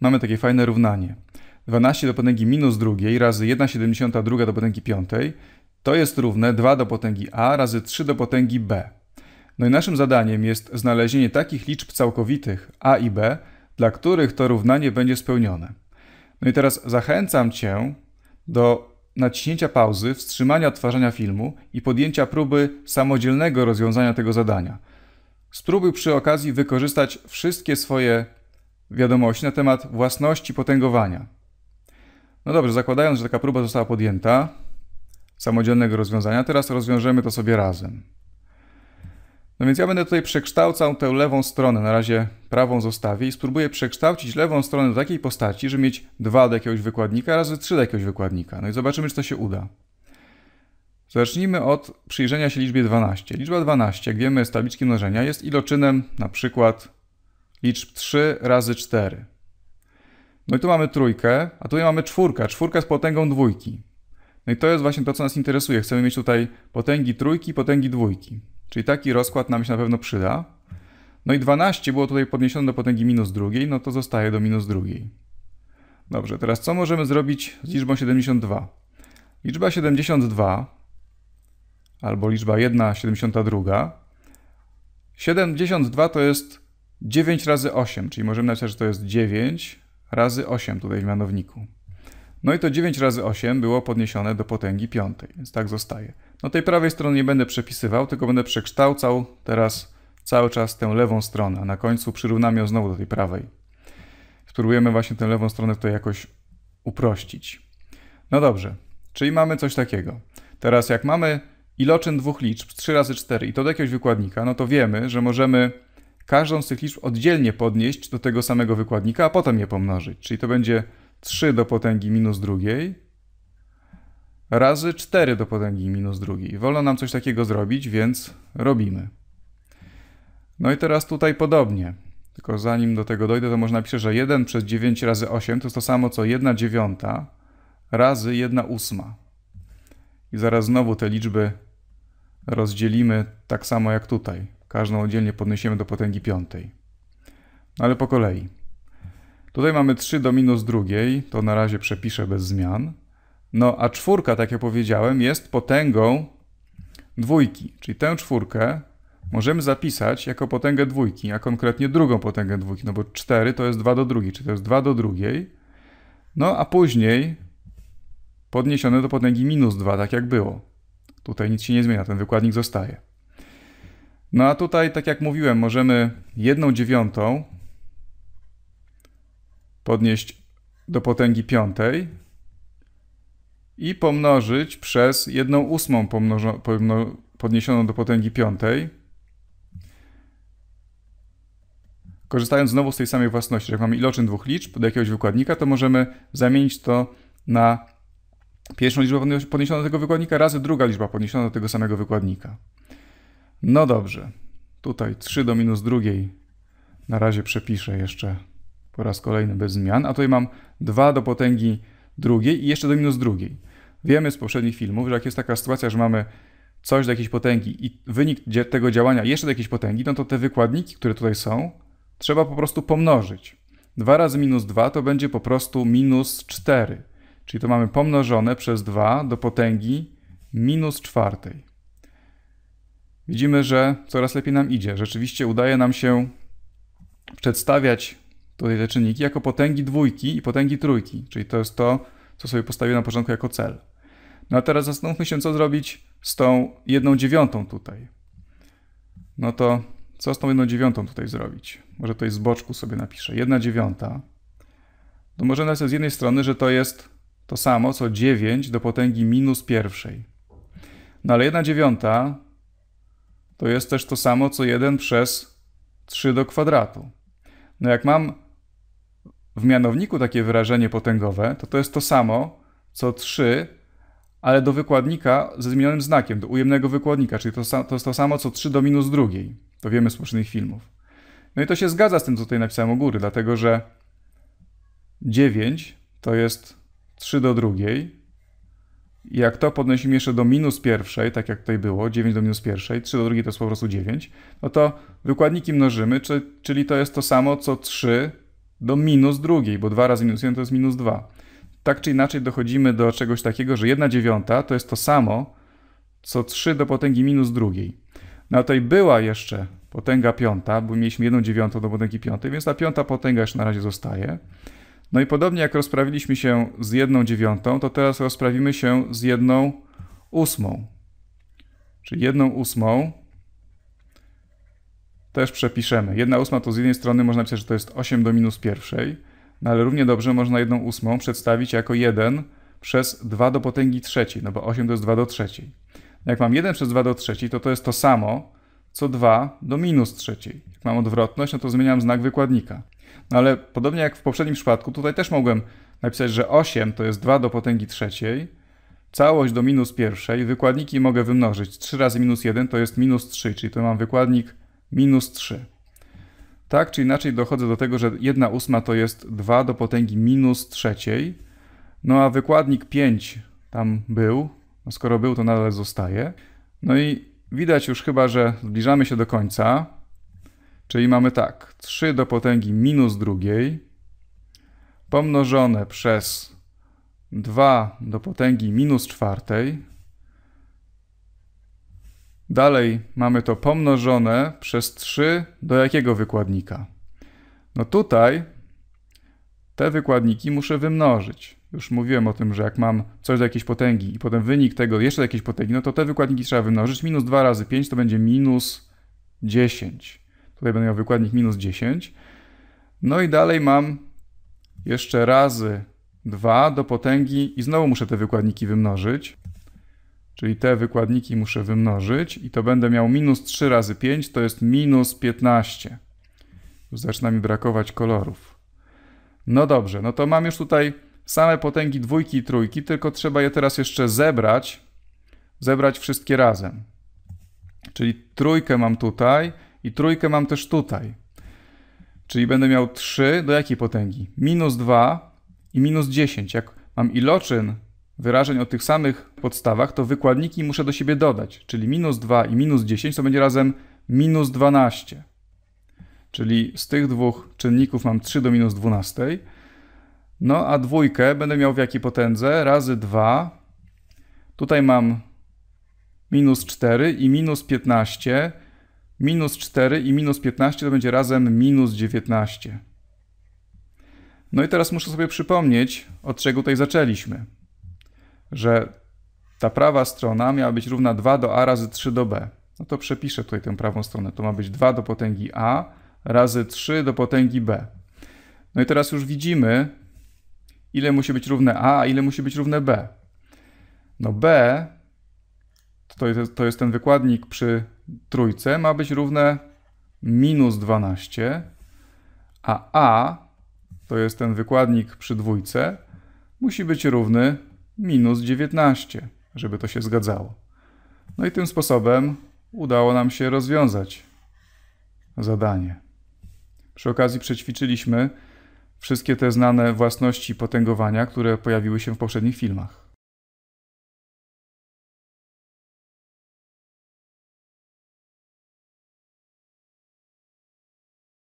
mamy takie fajne równanie. 12 do potęgi minus drugiej razy 1,72 do potęgi piątej to jest równe 2 do potęgi a razy 3 do potęgi b. No i naszym zadaniem jest znalezienie takich liczb całkowitych a i b, dla których to równanie będzie spełnione. No i teraz zachęcam Cię do naciśnięcia pauzy, wstrzymania odtwarzania filmu i podjęcia próby samodzielnego rozwiązania tego zadania. Spróbuj przy okazji wykorzystać wszystkie swoje wiadomości na temat własności potęgowania. No dobrze, zakładając, że taka próba została podjęta, samodzielnego rozwiązania, teraz rozwiążemy to sobie razem. No więc ja będę tutaj przekształcał tę lewą stronę, na razie prawą zostawię i spróbuję przekształcić lewą stronę do takiej postaci, żeby mieć 2 do jakiegoś wykładnika razy 3 do jakiegoś wykładnika. No i zobaczymy, czy to się uda. Zacznijmy od przyjrzenia się liczbie 12. Liczba 12, jak wiemy z tabliczki mnożenia, jest iloczynem na przykład Liczb 3 razy 4. No i tu mamy trójkę, a tutaj mamy czwórkę. Czwórka z potęgą dwójki. No i to jest właśnie to, co nas interesuje. Chcemy mieć tutaj potęgi trójki, potęgi dwójki. Czyli taki rozkład nam się na pewno przyda. No i 12 było tutaj podniesione do potęgi minus drugiej, no to zostaje do minus drugiej. Dobrze, teraz co możemy zrobić z liczbą 72? Liczba 72 albo liczba 1, 72. 72 to jest 9 razy 8, czyli możemy napisać, że to jest 9 razy 8 tutaj w mianowniku. No i to 9 razy 8 było podniesione do potęgi piątej, więc tak zostaje. No tej prawej strony nie będę przepisywał, tylko będę przekształcał teraz cały czas tę lewą stronę, a na końcu przyrównam ją znowu do tej prawej. Spróbujemy właśnie tę lewą stronę tutaj jakoś uprościć. No dobrze, czyli mamy coś takiego. Teraz jak mamy iloczyn dwóch liczb, 3 razy 4 i to do jakiegoś wykładnika, no to wiemy, że możemy każdą z tych liczb oddzielnie podnieść do tego samego wykładnika, a potem je pomnożyć. Czyli to będzie 3 do potęgi minus drugiej razy 4 do potęgi minus drugiej. Wolno nam coś takiego zrobić, więc robimy. No i teraz tutaj podobnie. Tylko zanim do tego dojdę, to może napisać, że 1 przez 9 razy 8 to jest to samo co 1 dziewiąta razy 1 ósma. I zaraz znowu te liczby rozdzielimy tak samo jak tutaj. Każdą oddzielnie podniesiemy do potęgi piątej. No ale po kolei. Tutaj mamy 3 do minus drugiej, to na razie przepiszę bez zmian. No a czwórka, tak jak powiedziałem, jest potęgą dwójki, czyli tę czwórkę możemy zapisać jako potęgę dwójki, a konkretnie drugą potęgę dwójki, no bo 4 to jest 2 do drugiej, czyli to jest 2 do drugiej, no a później podniesione do potęgi minus 2, tak jak było. Tutaj nic się nie zmienia, ten wykładnik zostaje. No a tutaj, tak jak mówiłem, możemy jedną dziewiątą podnieść do potęgi piątej i pomnożyć przez jedną ósmą podniesioną do potęgi piątej. Korzystając znowu z tej samej własności, jak mamy iloczyn dwóch liczb do jakiegoś wykładnika, to możemy zamienić to na pierwszą liczbę podniesioną do tego wykładnika razy druga liczba podniesiona do tego samego wykładnika. No dobrze. Tutaj 3 do minus drugiej. Na razie przepiszę jeszcze po raz kolejny bez zmian. A tutaj mam 2 do potęgi drugiej i jeszcze do minus drugiej. Wiemy z poprzednich filmów, że jak jest taka sytuacja, że mamy coś do jakiejś potęgi i wynik tego działania jeszcze do jakiejś potęgi, no to te wykładniki, które tutaj są, trzeba po prostu pomnożyć. 2 razy minus 2 to będzie po prostu minus 4. Czyli to mamy pomnożone przez 2 do potęgi minus czwartej widzimy, że coraz lepiej nam idzie. Rzeczywiście udaje nam się przedstawiać tutaj te czynniki jako potęgi dwójki i potęgi trójki, czyli to jest to, co sobie postawiłem na początku jako cel. No a teraz zastanówmy się, co zrobić z tą jedną dziewiątą tutaj. No to co z tą jedną dziewiątą tutaj zrobić? Może tutaj z boczku sobie napiszę. Jedna dziewiąta. To może napisać z jednej strony, że to jest to samo, co 9 do potęgi minus pierwszej. No ale jedna dziewiąta to jest też to samo co 1 przez 3 do kwadratu. No jak mam w mianowniku takie wyrażenie potęgowe, to to jest to samo co 3, ale do wykładnika ze zmienionym znakiem, do ujemnego wykładnika, czyli to, to jest to samo co 3 do minus drugiej. To wiemy z poprzednich filmów. No i to się zgadza z tym, co tutaj napisałem u góry, dlatego że 9 to jest 3 do drugiej, jak to podnosimy jeszcze do minus pierwszej, tak jak tutaj było, 9 do minus pierwszej, 3 do drugiej to jest po prostu 9, no to wykładniki mnożymy, czyli to jest to samo co 3 do minus drugiej, bo 2 razy minus 1 to jest minus 2. Tak czy inaczej dochodzimy do czegoś takiego, że 1 dziewiąta to jest to samo co 3 do potęgi minus drugiej. No tutaj była jeszcze potęga piąta, bo mieliśmy 1 dziewiątą do potęgi piątej, więc ta piąta potęga jeszcze na razie zostaje. No i podobnie jak rozprawiliśmy się z jedną dziewiątą, to teraz rozprawimy się z jedną ósmą. Czyli jedną ósmą też przepiszemy. Jedna ósma to z jednej strony można napisać, że to jest 8 do minus pierwszej, no ale równie dobrze można jedną ósmą przedstawić jako 1 przez 2 do potęgi trzeciej, no bo 8 to jest 2 do trzeciej. Jak mam 1 przez 2 do trzeciej, to to jest to samo, co 2 do minus trzeciej. Jak mam odwrotność, no to zmieniam znak wykładnika. No ale podobnie jak w poprzednim przypadku, tutaj też mogłem napisać, że 8 to jest 2 do potęgi trzeciej, całość do minus pierwszej, wykładniki mogę wymnożyć. 3 razy minus 1 to jest minus 3, czyli to mam wykładnik minus 3. Tak czy inaczej dochodzę do tego, że 1 ósma to jest 2 do potęgi minus trzeciej, no a wykładnik 5 tam był, no skoro był to nadal zostaje. No i widać już chyba, że zbliżamy się do końca. Czyli mamy tak, 3 do potęgi minus drugiej pomnożone przez 2 do potęgi minus czwartej. Dalej mamy to pomnożone przez 3 do jakiego wykładnika? No tutaj te wykładniki muszę wymnożyć. Już mówiłem o tym, że jak mam coś do jakiejś potęgi i potem wynik tego jeszcze do jakiejś potęgi, no to te wykładniki trzeba wymnożyć. Minus 2 razy 5 to będzie minus 10. Tutaj będę miał wykładnik minus 10. No i dalej mam jeszcze razy 2 do potęgi i znowu muszę te wykładniki wymnożyć. Czyli te wykładniki muszę wymnożyć i to będę miał minus 3 razy 5, to jest minus 15. Już zaczyna mi brakować kolorów. No dobrze, no to mam już tutaj same potęgi dwójki i trójki, tylko trzeba je teraz jeszcze zebrać, zebrać wszystkie razem. Czyli trójkę mam tutaj, i trójkę mam też tutaj. Czyli będę miał 3 do jakiej potęgi? Minus 2 i minus 10. Jak mam iloczyn wyrażeń o tych samych podstawach, to wykładniki muszę do siebie dodać. Czyli minus 2 i minus 10 to będzie razem minus 12. Czyli z tych dwóch czynników mam 3 do minus 12. No a dwójkę będę miał w jakiej potędze? Razy 2. Tutaj mam minus 4 i minus 15 minus 4 i minus 15 to będzie razem minus 19. No i teraz muszę sobie przypomnieć, od czego tutaj zaczęliśmy. Że ta prawa strona miała być równa 2 do a razy 3 do b. No to przepiszę tutaj tę prawą stronę. To ma być 2 do potęgi a razy 3 do potęgi b. No i teraz już widzimy, ile musi być równe a, a ile musi być równe b. No b to jest, to jest ten wykładnik przy trójce ma być równe minus 12, a a, to jest ten wykładnik przy dwójce, musi być równy minus 19, żeby to się zgadzało. No i tym sposobem udało nam się rozwiązać zadanie. Przy okazji przećwiczyliśmy wszystkie te znane własności potęgowania, które pojawiły się w poprzednich filmach.